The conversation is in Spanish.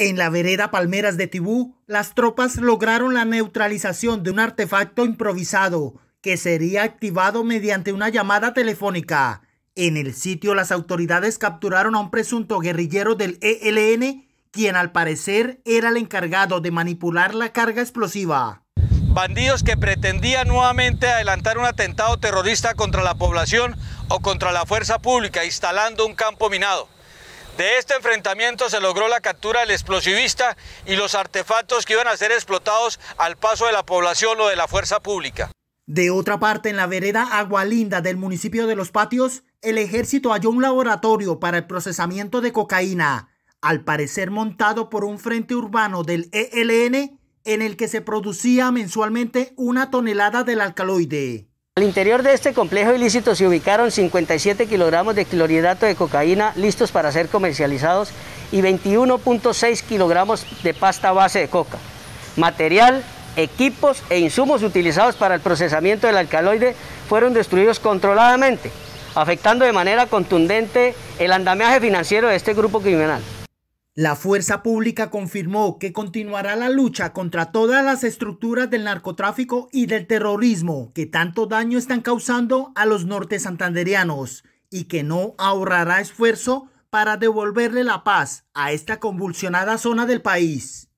En la vereda Palmeras de Tibú, las tropas lograron la neutralización de un artefacto improvisado que sería activado mediante una llamada telefónica. En el sitio las autoridades capturaron a un presunto guerrillero del ELN, quien al parecer era el encargado de manipular la carga explosiva. Bandidos que pretendían nuevamente adelantar un atentado terrorista contra la población o contra la fuerza pública, instalando un campo minado. De este enfrentamiento se logró la captura del explosivista y los artefactos que iban a ser explotados al paso de la población o de la fuerza pública. De otra parte, en la vereda Agualinda del municipio de Los Patios, el ejército halló un laboratorio para el procesamiento de cocaína, al parecer montado por un frente urbano del ELN en el que se producía mensualmente una tonelada del alcaloide. Al interior de este complejo ilícito se ubicaron 57 kilogramos de clorhidrato de cocaína listos para ser comercializados y 21.6 kilogramos de pasta base de coca. Material, equipos e insumos utilizados para el procesamiento del alcaloide fueron destruidos controladamente, afectando de manera contundente el andamiaje financiero de este grupo criminal. La fuerza pública confirmó que continuará la lucha contra todas las estructuras del narcotráfico y del terrorismo que tanto daño están causando a los norte santanderianos y que no ahorrará esfuerzo para devolverle la paz a esta convulsionada zona del país.